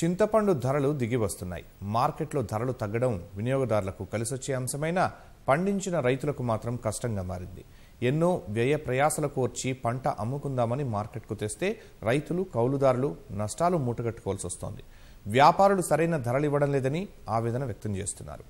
చింతపండు ధరలు దిగివస్తున్నాయి మార్కెట్లో ధరలు తగ్గడం వినియోగదారులకు కలిసొచ్చే అంశమైన పండించిన రైతులకు మాత్రం కష్టంగా మారింది ఎన్నో వ్యయ ప్రయాసాల కోర్చి పంట అమ్ముకుందామని మార్కెట్కు తెస్తే రైతులు కౌలుదారులు నష్టాలు మూటగట్టుకోవాల్సి వస్తోంది వ్యాపారులు సరైన ధరలు ఇవ్వడం లేదని ఆవేదన వ్యక్తం చేస్తున్నారు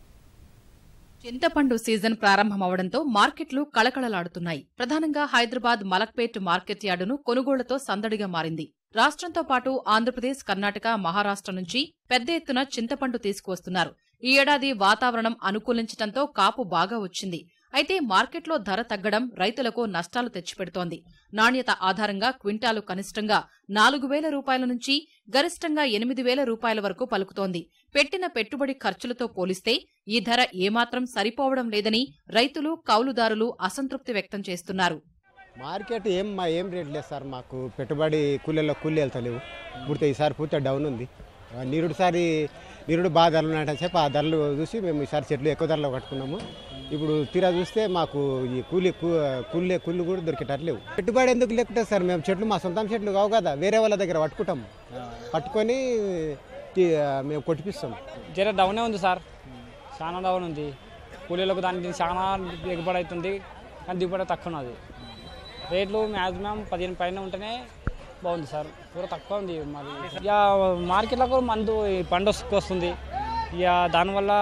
చింతపండు సీజన్ ప్రారంభమవడంతో మార్కెట్లు కళకళలాడుతున్నాయి ప్రధానంగా హైదరాబాద్ మలక్పేట్ మార్కెట్ యార్డును కొనుగోళ్లతో సందడిగా మారింది రాష్ట్రంతో పాటు ఆంధ్రప్రదేశ్ కర్ణాటక మహారాష్ట నుంచి పెద్ద ఎత్తున చింతపండు తీసుకువస్తున్నారు ఈ ఏడాది వాతావరణం అనుకూలించడంతో కాపు బాగా వచ్చింది అయితే మార్కెట్లో ధర తగ్గడం రైతులకు నష్టాలు తెచ్చిపెడుతోంది నాణ్యత ఆధారంగా క్వింటాలు కనిష్టంగా నాలుగు వేల రూపాయల నుంచి గరిష్టంగా ఎనిమిది వేల రూపాయల వరకు పలుకుతోంది పెట్టిన పెట్టుబడి ఖర్చులతో పోలిస్తే ఈ ధర ఏమాత్రం సరిపోవడం లేదని రైతులు కౌలుదారులు అసంతృప్తి వ్యక్తం చేస్తున్నారు మార్కెట్ ఏం మా ఏం రేట్ లేదు సార్ మాకు పెట్టుబడి కూలీల్లో కూలీ వెళ్తలేవు పూర్తి ఈసారి పూర్తి డౌన్ ఉంది నీరుడుసారి నీరుడు బాగా ధరలు ఉన్నాయని చెప్పి ఆ ధరలు చూసి మేము ఈసారి చెట్లు ఎక్కువ ధరలో కట్టుకున్నాము ఇప్పుడు తీరా చూస్తే మాకు ఈ కూలి కూలీ కూలి కూడా దొరికేటట్లేవు పెట్టుబడి ఎందుకు లేకుంటే సార్ మేము చెట్లు మా సొంతం చెట్లు కావు కదా వేరే వాళ్ళ దగ్గర పట్టుకుంటాము పట్టుకొని మేము కొట్టిపిస్తాం జర డౌనే ఉంది సార్ చాలా డౌన్ ఉంది కూలీలకు దానికి చాలా దిగుబడి అవుతుంది కానీ దిగుబడి తక్కువ ఉన్నది రేట్లు మ్యాక్సిమం పదిహేను పైన ఉంటేనే బాగుంది సార్ కూర తక్కువ ఉంది మరి ఇక మార్కెట్లో కూడా మందు పండు వస్తుంది ఇక దానివల్ల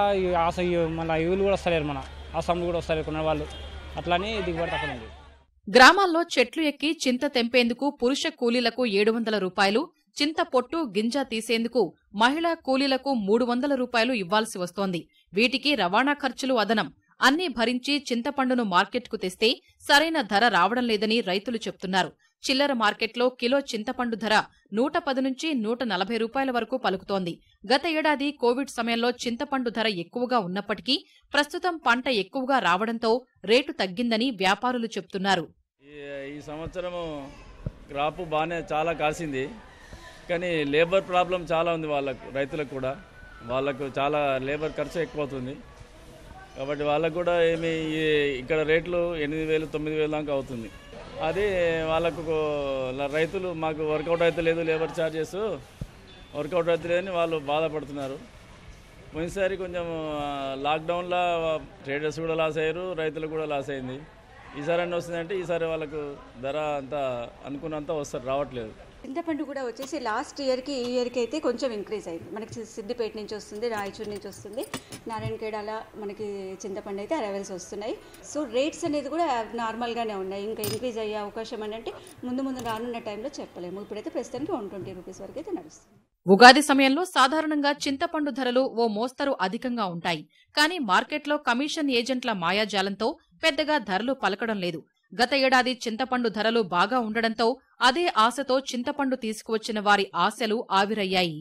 మన యువులు కూడా వస్తలేరు మన అసమ్ కూడా వస్తారు కొన్ని వాళ్ళు అట్లానే దిగుబడి తక్కువ ఉంది గ్రామాల్లో చెట్లు ఎక్కి చింత తెంపేందుకు పురుష కూలీలకు ఏడు వందల రూపాయలు చింత పొట్టు గింజ తీసేందుకు మహిళా కూలీలకు మూడు వందల రూపాయలు ఇవ్వాల్సి వస్తోంది వీటికి రవాణా ఖర్చులు అదనం అన్నీ భరించి చింతపండును మార్కెట్కు తెస్తే సరైన ధర రావడం లేదని రైతులు చెప్తున్నారు చిల్లర మార్కెట్లో కిలో చింతపండు ధర నూట పది నుంచి నూట నలభై రూపాయల వరకు పలుకుతోంది గత ఏడాది కోవిడ్ సమయంలో చింతపండు ధర ఎక్కువగా ఉన్నప్పటికీ ప్రస్తుతం పంట ఎక్కువగా రావడంతో రేటు తగ్గిందని వ్యాపారులు చెప్తున్నారు ఈ సంవత్సరం క్రాప్ బాగానే చాలా కాసింది కానీ లేబర్ ప్రాబ్లం చాలా ఉంది వాళ్ళకు రైతులకు కూడా వాళ్ళకు చాలా లేబర్ ఖర్చు ఎక్కువ అవుతుంది కాబట్టి వాళ్ళకు కూడా ఏమి ఇక్కడ రేట్లు ఎనిమిది వేలు తొమ్మిది వేలు దాకా అవుతుంది అది వాళ్ళకు రైతులు మాకు వర్కౌట్ అయితే లేదు లేబర్ ఛార్జెస్ వర్కౌట్ అయితే లేదని వాళ్ళు బాధపడుతున్నారు పోయినసారి కొంచెం లాక్డౌన్లో ట్రేడర్స్ కూడా లాస్ అయ్యారు రైతులు కూడా లాస్ అయింది ఈసారి అన్న వస్తుందంటే ఈసారి వాళ్ళకు ధర అంతా అనుకున్నంత వస్తారు రావట్లేదు చింతపండు కూడా వచ్చేసి లాస్ట్ ఇయర్కి ఈ ఇయర్కి అయితే కొంచెం ఇంక్రీజ్ అయింది మనకి సిద్దిపేట నుంచి వస్తుంది రాయచూరు నుంచి వస్తుంది నారాయణఖేడ్ మనకి చింతపండు అయితే అరవెల్స్ వస్తున్నాయి సో రేట్స్ అనేది కూడా నార్మల్గానే ఉన్నాయి ఇంకా ఇంక్రీజ్ అయ్యే అవకాశం అని అంటే ముందు ముందు రానున్న టైంలో చెప్పలేము ఇప్పుడైతే ప్రస్తుతానికి వన్ ట్వంటీ రూపీస్ వరకు అయితే నడుస్తుంది ఉగాది సమయంలో సాధారణంగా చింతపండు ధరలు ఓ మోస్తరు అధికంగా ఉంటాయి కానీ మార్కెట్లో కమిషన్ ఏజెంట్ల మాయాజాలంతో పెద్దగా ధరలు పలకడం లేదు గత ఏడాది చింతపండు ధరలు బాగా ఉండడంతో అదే ఆశతో చింతపండు తీసుకువచ్చిన వారి ఆశలు ఆవిరయ్యాయి